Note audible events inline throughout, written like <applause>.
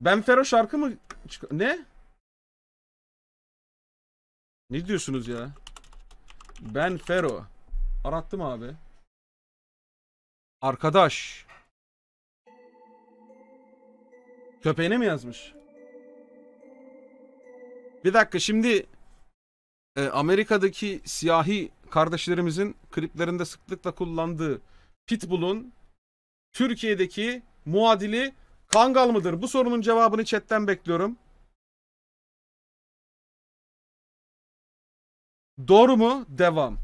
Ben Fero şarkı mı? Ne? Ne diyorsunuz ya? Ben Fero. Arattım abi. Arkadaş. Köpeğine mi yazmış? Bir dakika şimdi e, Amerika'daki siyahi kardeşlerimizin kliplerinde sıklıkla kullandığı Pitbull'un Türkiye'deki muadili Kangal mıdır? Bu sorunun cevabını chatten bekliyorum. Doğru mu? Devam.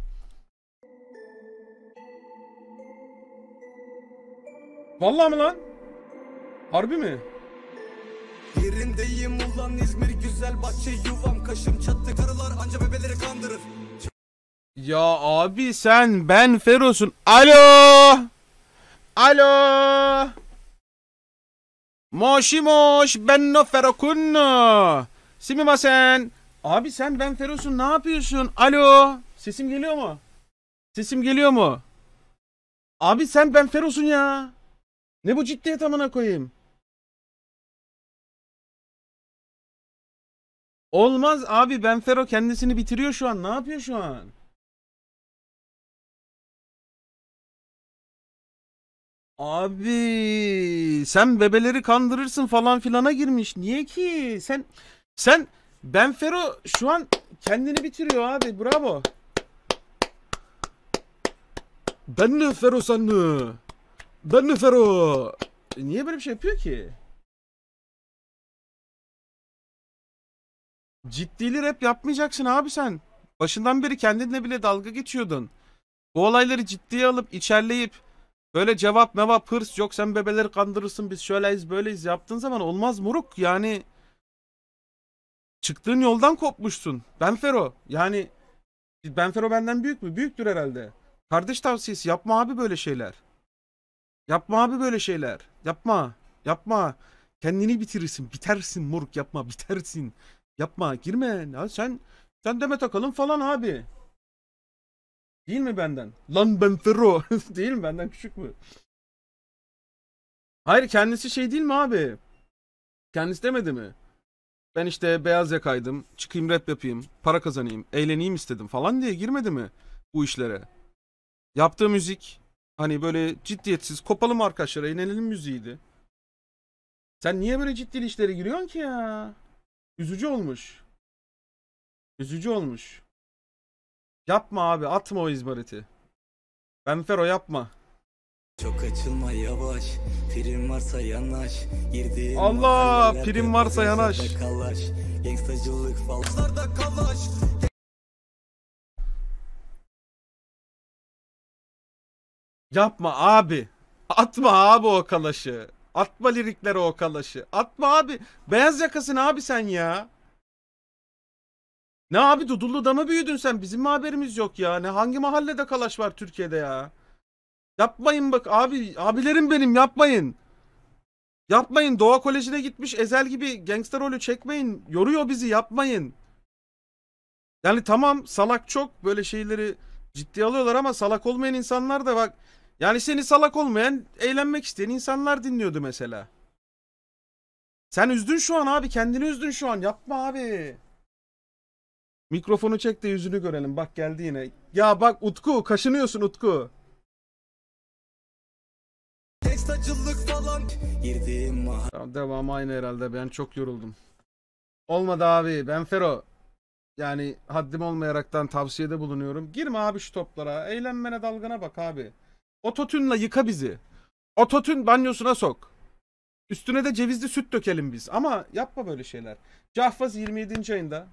Vallahi mı lan? Harbi mi? Yerindeyim ulan İzmir güzel bahçe yuvam kaşım çattı karılar anca bebeleri kandırır. Ya abi sen ben Feros'un. Alo! Alo! Moşi moş benno ferokunno. Simimasen. Abi sen ben ferosun ne yapıyorsun? Alo. Sesim geliyor mu? Sesim geliyor mu? Abi sen ben ferosun ya. Ne bu ciddiyet amına koyayım? Olmaz abi ben fero kendisini bitiriyor şu an. Ne yapıyor şu an? Abi sen bebeleri kandırırsın falan filana girmiş. Niye ki? Sen sen Benfero şu an kendini bitiriyor abi. Bravo. Ben Benfero sanı. Benfero. Fero? E, niye böyle bir şey yapıyor ki? Ciddili rap yapmayacaksın abi sen. Başından beri kendinle bile dalga geçiyordun. Bu olayları ciddiye alıp içerleyip Böyle cevap mevap hırs yok sen bebeleri kandırırsın biz şöyleyiz böyleyiz yaptığın zaman olmaz moruk yani çıktığın yoldan kopmuşsun. Benfero yani Benfero benden büyük mü? Büyüktür herhalde. Kardeş tavsiyesi yapma abi böyle şeyler. Yapma abi böyle şeyler. Yapma. Yapma. Kendini bitirirsin. Bitersin moruk yapma. Bitersin. Yapma. Girme. Ya sen sen deme takalım falan abi. Değil mi benden? Lan ben Thero. <laughs> değil mi benden küçük mü? Hayır kendisi şey değil mi abi? Kendisi demedi mi? Ben işte beyaz yakaydım, çıkayım rap yapayım, para kazanayım, eğleneyim istedim falan diye girmedi mi bu işlere? Yaptığı müzik hani böyle ciddiyetsiz kopalım arkadaşlar eğlenelim müziğiydi. Sen niye böyle ciddi işlere giriyorsun ki ya? Üzücü olmuş. Üzücü olmuş. Yapma abi atma o izmariti. Benfero yapma. Çok açılma yavaş. Prim varsa yanaş. Girdiğin Allah prim varsa yanaş. Kalaş. Gangstacılık falslarda kalaş. Yapma abi. Atma abi o kalaşı. Atma liriklere o kalaşı. Atma abi. Beyaz yakasın abi sen ya. Ne abi Dudullu'da mı büyüdün sen? Bizim mi haberimiz yok ya? Ne hangi mahallede kalaş var Türkiye'de ya? Yapmayın bak abi. Abilerim benim yapmayın. Yapmayın. Doğa Koleji'ne gitmiş ezel gibi gangster rolü çekmeyin. Yoruyor bizi yapmayın. Yani tamam salak çok böyle şeyleri ciddi alıyorlar ama salak olmayan insanlar da bak. Yani seni salak olmayan eğlenmek isteyen insanlar dinliyordu mesela. Sen üzdün şu an abi kendini üzdün şu an yapma abi. Mikrofonu çek de yüzünü görelim. Bak geldi yine. Ya bak Utku kaşınıyorsun Utku. Tamam devam aynı herhalde. Ben çok yoruldum. Olmadı abi. Ben Fero. Yani haddim olmayaraktan tavsiyede bulunuyorum. Girme abi şu toplara. Eğlenmene dalgana bak abi. Ototünle yıka bizi. Ototün banyosuna sok. Üstüne de cevizli süt dökelim biz. Ama yapma böyle şeyler. Cahfaz 27. ayında